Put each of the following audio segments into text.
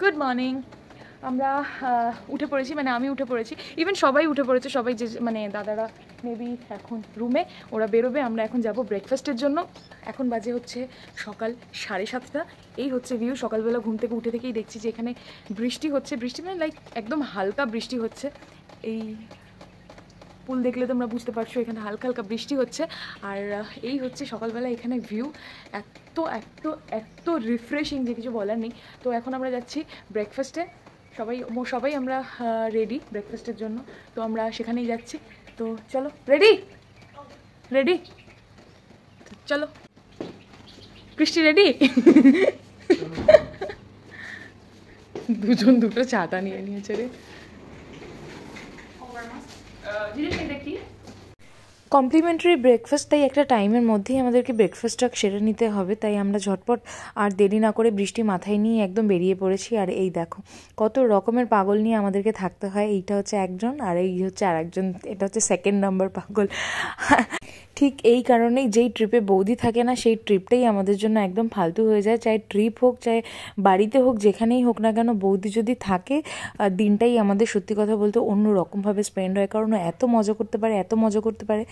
Good morning আমরা উঠে পড়েছি মানে আমি উঠে পড়েছি ইভেন সবাই উঠে পড়েছে সবাই যে মানে দাদারা মেবি এখন রুমে ওরা বেরোবে আমরা এখন যাব ব্রেকফাস্টের জন্য এখন বাজে হচ্ছে সকাল সাড়ে সাতটা এই হচ্ছে ভিউ সকালবেলা ঘুম থেকে উঠে থেকেই দেখছি যে এখানে বৃষ্টি হচ্ছে বৃষ্টি মানে লাইক একদম হালকা বৃষ্টি হচ্ছে এই পুল দেখলে তোমরা বুঝতে পারছো এখানে হালকা হালকা বৃষ্টি হচ্ছে আর এই হচ্ছে সকালবেলা এখানে ভিউ এত এত এত রিফ্রেশিং যে কিছু বলার নেই তো এখন আমরা যাচ্ছি ব্রেকফাস্টে সবাই সবাই আমরা রেডি ব্রেকফাস্টের জন্য তো আমরা সেখানেই যাচ্ছি তো চলো রেডি রেডি চলো কৃষ্টি রেডি দুজন দুটো ছাতা নিয়ে নিয়েছে রে জিনিস কি কমপ্লিমেন্টারি ব্রেকফাস্ট তাই একটা টাইমের মধ্যেই আমাদেরকে ব্রেকফাস্টটা সেরে নিতে হবে তাই আমরা ঝটপট আর দেরি না করে বৃষ্টি মাথায় নিয়ে একদম বেরিয়ে পড়েছি আর এই দেখো কত রকমের পাগল নিয়ে আমাদেরকে থাকতে হয় এইটা হচ্ছে একজন আর এই হচ্ছে আর একজন এটা হচ্ছে সেকেন্ড নাম্বার পাগল ঠিক এই কারণেই যেই ট্রিপে বৌদি থাকে না সেই ট্রিপটাই আমাদের জন্য একদম ফালতু হয়ে যায় চাই ট্রিপ হোক চাই বাড়িতে হোক যেখানেই হোক না কেন বৌদি যদি থাকে দিনটাই আমাদের সত্যি কথা বলতে অন্য রকমভাবে স্পেন্ড হয় কারণ এত মজা করতে পারে এত মজা করতে পারে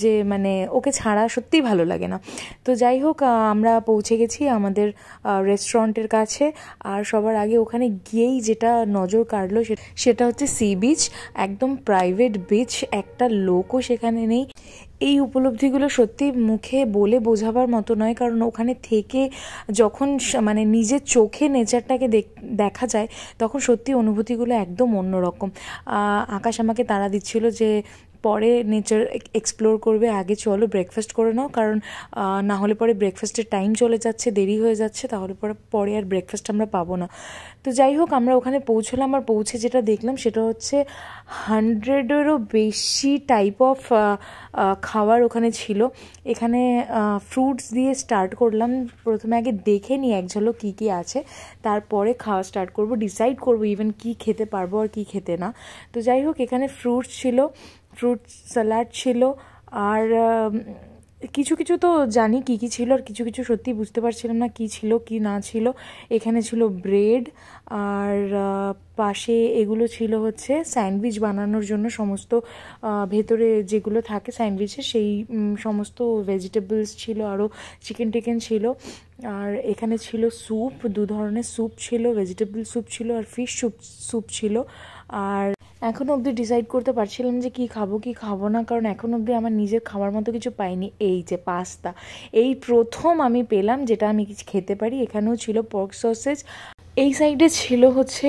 যে মানে ওকে ছাড়া সত্যিই ভালো লাগে না তো যাই হোক আমরা পৌঁছে গেছি আমাদের রেস্টুরেন্টের কাছে আর সবার আগে ওখানে গিয়েই যেটা নজর কাড়লো সেটা হচ্ছে সি বিচ একদম প্রাইভেট বিচ একটা লোকও সেখানে নেই এই উপলব্ধিগুলো সত্যি মুখে বলে বোঝাবার মতো নয় কারণ ওখানে থেকে যখন মানে নিজের চোখে নেচারটাকে দেখা যায় তখন সত্যি অনুভূতিগুলো একদম অন্যরকম আকাশ আমাকে তারা দিচ্ছিল যে পরে নেচার এক্সপ্লোর করবে আগে চলো ব্রেকফাস্ট করে নাও কারণ না হলে পরে ব্রেকফাস্টের টাইম চলে যাচ্ছে দেরি হয়ে যাচ্ছে তাহলে পরে পরে আর ব্রেকফাস্ট আমরা পাবো না তো যাই হোক আমরা ওখানে পৌঁছলাম আর পৌঁছে যেটা দেখলাম সেটা হচ্ছে হান্ড্রেডেরও বেশি টাইপ অফ খাবার ওখানে ছিল এখানে ফ্রুটস দিয়ে স্টার্ট করলাম প্রথমে আগে দেখে নিই এক ঝলক কী কী আছে তারপরে খাওয়া স্টার্ট করব ডিসাইড করব ইভেন কি খেতে পারবো আর কি খেতে না তো যাই হোক এখানে ফ্রুটস ছিল ফ্রুট স্যালাড ছিল আর কিছু কিছু তো জানি কি কি ছিল আর কিছু কিছু সত্যি বুঝতে পারছিলাম না কি ছিল কি না ছিল এখানে ছিল ব্রেড আর পাশে এগুলো ছিল হচ্ছে স্যান্ডউইচ বানানোর জন্য সমস্ত ভেতরে যেগুলো থাকে স্যান্ডউইচে সেই সমস্ত ভেজিটেবলস ছিল আরও চিকেন টিকেন ছিল আর এখানে ছিল স্যুপ দু ধরনের স্যুপ ছিল ভেজিটেবল স্যুপ ছিল আর ফিশ স্যুপ স্যুপ ছিল আর এখনও অবধি ডিসাইড করতে পারছিলাম যে কি খাবো কি খাবো না কারণ এখন অবধি আমার নিজের খাবার মতো কিছু পাইনি এই যে পাস্তা এই প্রথম আমি পেলাম যেটা আমি কিছু খেতে পারি এখানেও ছিল পর্ক সসেজ এই সাইডে ছিল হচ্ছে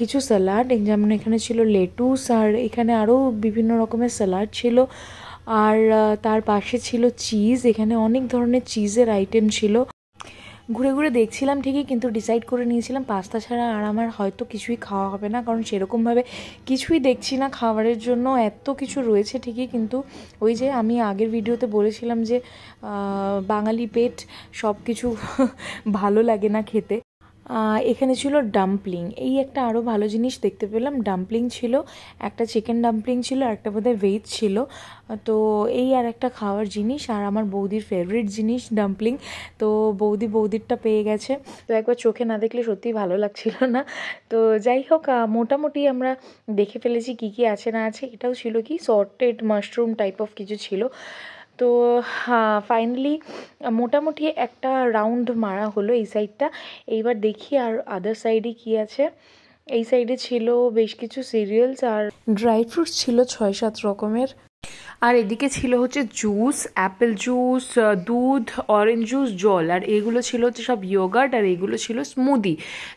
কিছু স্যালাড যেমন এখানে ছিল লেটুস আর এখানে আরও বিভিন্ন রকমের স্যালাড ছিল আর তার পাশে ছিল চিজ এখানে অনেক ধরনের চিজের আইটেম ছিল ঘুরে ঘুরে দেখছিলাম ঠিকই কিন্তু ডিসাইড করে নিয়েছিলাম পাস্তা ছাড়া আর আমার হয়তো কিছুই খাওয়া হবে না কারণ সেরকমভাবে কিছুই দেখছি না খাবারের জন্য এত কিছু রয়েছে ঠিকই কিন্তু ওই যে আমি আগের ভিডিওতে বলেছিলাম যে বাঙালি পেট সব কিছু ভালো লাগে না খেতে এখানে ছিল ডাম্পলিং এই একটা আরও ভালো জিনিস দেখতে পেলাম ডাম্পলিং ছিল একটা চিকেন ডাম্পলিং ছিল একটা বোধহয় ভেজ ছিল তো এই আর একটা খাওয়ার জিনিস আর আমার বৌদির ফেভারিট জিনিস ডাম্পলিং তো বৌদি বৌদিরটা পেয়ে গেছে তো একবার চোখে না দেখলে সত্যিই ভালো লাগছিল না তো যাই হোক মোটামুটি আমরা দেখে ফেলেছি কি কি আছে না আছে এটাও ছিল কি সর্টেড মাশরুম টাইপ অফ কিছু ছিল তো ফাইনালি হ্যাঁ, মোটামুটি একটা রাউন্ড মারা হলো এই সাইডটা এইবার দেখি আর আদার সাইডে কি আছে এই সাইডে ছিল বেশ কিছু সিরিয়ালস আর ড্রাই ফ্রুটস ছিল ছয় সাত রকমের আর এদিকে ছিল হচ্ছে জুস অ্যাপেল জুস দুধ অরেঞ্জ জুস জল আর এগুলো ছিল হচ্ছে সব ইয়োগার্ট আর এগুলো ছিল স্মুদি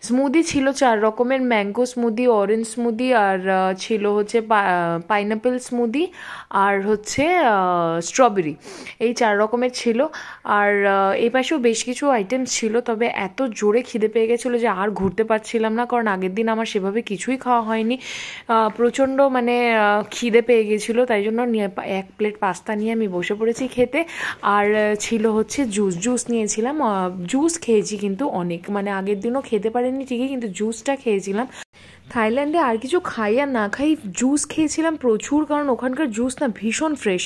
স্মুদি ছিল চার রকমের ম্যাঙ্গো স্মুদি অরেঞ্জ স্মুদি আর ছিল হচ্ছে পাইনাপেল স্মুদি আর হচ্ছে স্ট্রবেরি এই চার রকমের ছিল আর এই পাশেও বেশ কিছু আইটেম ছিল তবে এত জোরে খিদে পেয়ে গেছিলো যে আর ঘুরতে পারছিলাম না কারণ আগের দিন আমার সেভাবে কিছুই খাওয়া হয়নি প্রচণ্ড মানে খিদে পেয়ে গেছিলো তাই জন্য এক প্লেট পাস্তা নিয়ে আমি বসে পড়েছি খেতে আর ছিল হচ্ছে জুস জুস নিয়েছিলাম জুস খেয়েছি কিন্তু অনেক মানে আগের দিনও খেতে পারেনি ঠিকই কিন্তু জুসটা খেয়েছিলাম থাইল্যান্ডে আর কিছু খাই আর না খাই জুস খেয়েছিলাম প্রচুর কারণ ওখানকার জুস না ভীষণ ফ্রেশ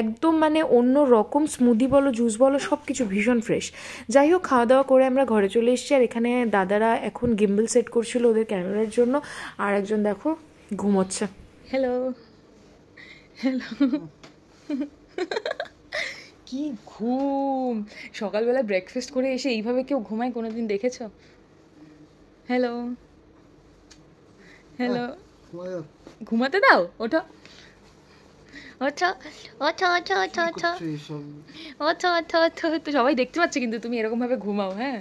একদম মানে অন্য রকম স্মুদি বলো জুস বলো সব কিছু ভীষণ ফ্রেশ যাই হোক খাওয়া দাওয়া করে আমরা ঘরে চলে এসেছি আর এখানে দাদারা এখন গিম্বল সেট করছিল ওদের ক্যামেরার জন্য আর একজন দেখো ঘুমোচ্ছে হ্যালো হ্যালো কি ঘুম সকালবেলা ব্রেকফাস্ট করে এসে এইভাবে কেউ ঘুমায় কোনো দিন দেখেছ হ্যালো হ্যালো ঘুমাতে দাও ওঠো ওঠো ওঠো ওঠো ওঠো ওঠো ওঠো ওঠো তো সবাই দেখতে পাচ্ছে কিন্তু তুমি এরকমভাবে ঘুমাও হ্যাঁ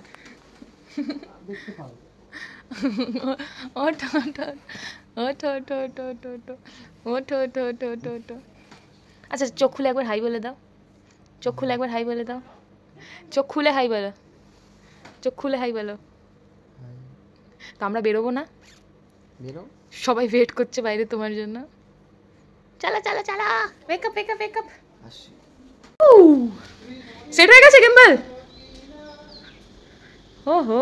ওঠো ওঠো ওঠো ওঠো ওঠো ওঠো ওঠো ওঠো ওঠো ওঠো ওঠো ওঠো আচ্ছা চোখ খুলে একবার হাই বলে দাও চোখ খুলে একবার হাই বলে দাও চোখ খুলে হাই বলো চোখ খুলে হাই বলো তো আমরা বেরোবো না বেরো সবাই ওয়েট করছে বাইরে তোমার জন্য চালা চালা চালা মেকআপ মেকআপ মেকআপ সেট হয়ে গেছে ওহো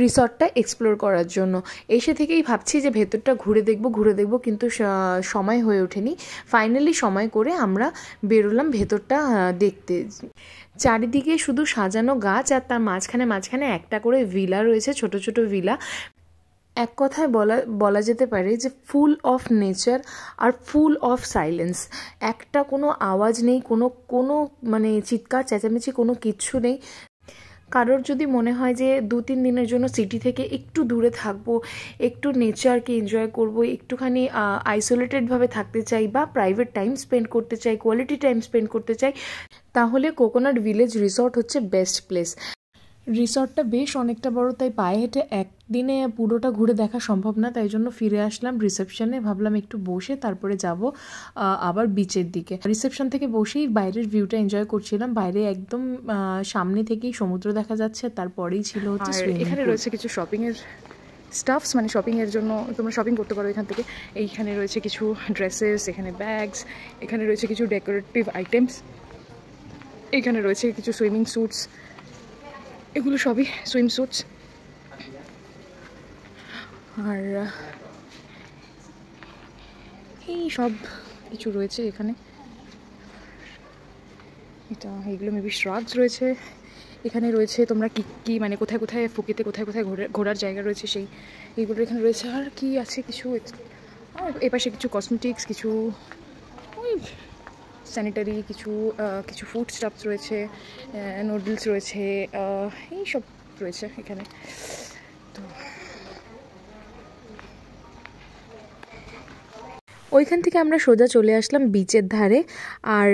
রিসর্টটা এক্সপ্লোর করার জন্য এসে থেকেই ভাবছি যে ভেতরটা ঘুরে দেখব ঘুরে দেখব কিন্তু সময় হয়ে ওঠেনি ফাইনালি সময় করে আমরা বেরোলাম ভেতরটা দেখতে চারিদিকে শুধু সাজানো গাছ আর তার মাঝখানে মাঝখানে একটা করে ভিলা রয়েছে ছোট ছোট ভিলা এক কথায় বলা বলা যেতে পারে যে ফুল অফ নেচার আর ফুল অফ সাইলেন্স একটা কোনো আওয়াজ নেই কোনো কোনো মানে চিৎকার চেঁচামেচি কোনো কিচ্ছু নেই কারোর যদি মনে হয় যে দু তিন দিনের জন্য সিটি থেকে একটু দূরে থাকবো একটু নেচারকে এনজয় করবো একটুখানি আইসোলেটেডভাবে থাকতে চাই বা প্রাইভেট টাইম স্পেন্ড করতে চাই কোয়ালিটি টাইম স্পেন্ড করতে চাই তাহলে কোকোনাট ভিলেজ রিসর্ট হচ্ছে বেস্ট প্লেস রিসর্টটা বেশ অনেকটা বড় তাই পায়ে হেঁটে একদিনে পুরোটা ঘুরে দেখা সম্ভব না তাই জন্য ফিরে আসলাম রিসেপশনে ভাবলাম একটু বসে তারপরে যাব আবার বিচের দিকে রিসেপশন থেকে বসেই বাইরের ভিউটা এনজয় করছিলাম বাইরে একদম সামনে থেকেই সমুদ্র দেখা যাচ্ছে তারপরেই ছিল হচ্ছে এখানে রয়েছে কিছু শপিংয়ের স্টাফস মানে শপিংয়ের জন্য তোমরা শপিং করতে পারো এখান থেকে এইখানে রয়েছে কিছু ড্রেসেস এখানে ব্যাগস এখানে রয়েছে কিছু ডেকোরেটিভ আইটেমস এখানে রয়েছে কিছু সুইমিং স্যুটস এগুলো সবই সুইম স্যুটস আর এই সব কিছু রয়েছে এখানে এটা এগুলো মেবি শ্রাগস রয়েছে এখানে রয়েছে তোমরা কী কী মানে কোথায় কোথায় ফুকিতে কোথায় কোথায় ঘোরা ঘোরার জায়গা রয়েছে সেই এইগুলো এখানে রয়েছে আর কি আছে কিছু আর এপাশে কিছু কসমেটিক্স কিছু স্যানিটারি কিছু কিছু ফুড স্টাফস রয়েছে নুডলস রয়েছে এই সব রয়েছে এখানে ওইখান থেকে আমরা সোজা চলে আসলাম বিচের ধারে আর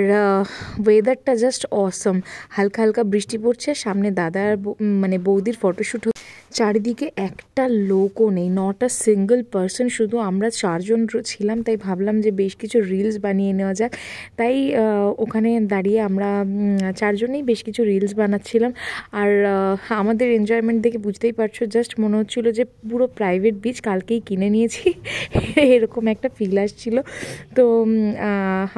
ওয়েদারটা জাস্ট অসম হালকা হালকা বৃষ্টি পড়ছে সামনে দাদার মানে বৌদির ফটোশ্যুট চারিদিকে একটা লোকও নেই নট আ সিঙ্গল পারসন শুধু আমরা চারজন ছিলাম তাই ভাবলাম যে বেশ কিছু রিলস বানিয়ে নেওয়া যাক তাই ওখানে দাঁড়িয়ে আমরা চারজনেই বেশ কিছু রিলস বানাচ্ছিলাম আর আমাদের এনজয়মেন্ট দেখে বুঝতেই পারছো জাস্ট মনে হচ্ছিলো যে পুরো প্রাইভেট বিচ কালকেই কিনে নিয়েছি এরকম একটা ফিল আসছিল ছিল তো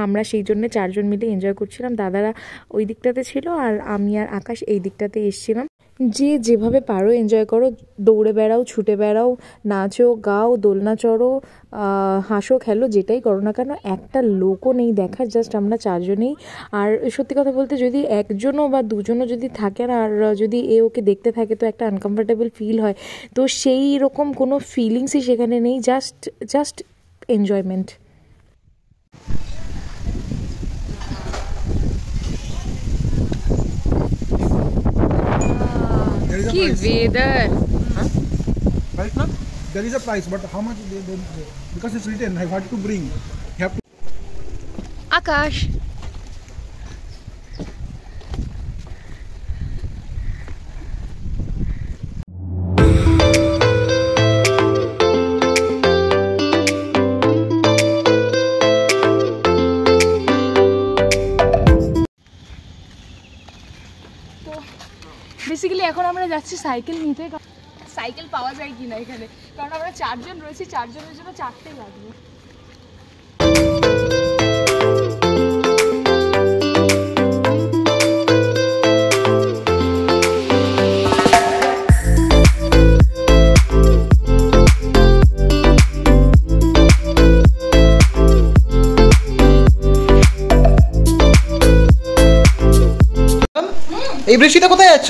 আমরা সেই জন্য চারজন মিলে এনজয় করছিলাম দাদারা ওই দিকটাতে ছিল আর আমি আর আকাশ এই দিকটাতে এসছিলাম যে যেভাবে পারো এনজয় করো দৌড়ে বেড়াও ছুটে বেড়াও নাচো গাও দোলনা চড়ো হাসো খেলো যেটাই করো না কেন একটা লোকও নেই দেখার জাস্ট আমরা চারজনেই আর সত্যি কথা বলতে যদি একজনও বা দুজনও যদি থাকে না আর যদি এ ওকে দেখতে থাকে তো একটা আনকমফোর্টেবল ফিল হয় তো সেই রকম কোনো ফিলিংসই সেখানে নেই just just enjoyment lucky Vedar. Huh? Right now, there is a price, but how much they don't know. Because it's written, I want to bring. You have to. Akash. Cool. Basically এখন আমরা যাচ্ছি cycle নিতে cycle পাওয়া যায় কি না এখানে কারণ আমরা চারজন রয়েছি চারজনের জন্য চারটে লাগবে এই বৃষ্টিতে কোথায় যাচ্ছ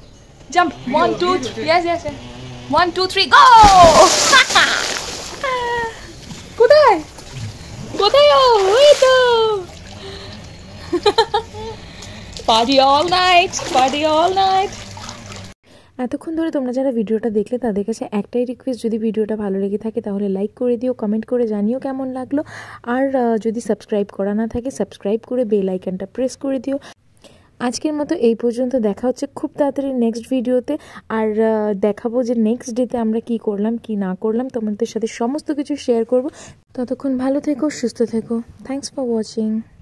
Jump. One, two, three. Yes, yes, yes. One, two, three, go! কোথায় কোথায় ও ওই তো party all night party all night এতক্ষণ ধরে তোমরা যারা ভিডিওটা দেখলে তাদের কাছে একটাই রিকোয়েস্ট যদি ভিডিওটা ভালো লেগে থাকে তাহলে লাইক করে দিও কমেন্ট করে জানিও কেমন লাগলো আর যদি সাবস্ক্রাইব করা না থাকে সাবস্ক্রাইব করে বেল আইকনটা প্রেস করে দিও আজকের মতো এই পর্যন্ত দেখা হচ্ছে খুব তাড়াতাড়ি নেক্সট ভিডিওতে আর দেখাবো যে নেক্সট ডেতে আমরা কি করলাম কি না করলাম তোমাদের সাথে সমস্ত কিছু শেয়ার করব ততক্ষণ ভালো থেকো সুস্থ থেকো থ্যাংকস ফর ওয়াচিং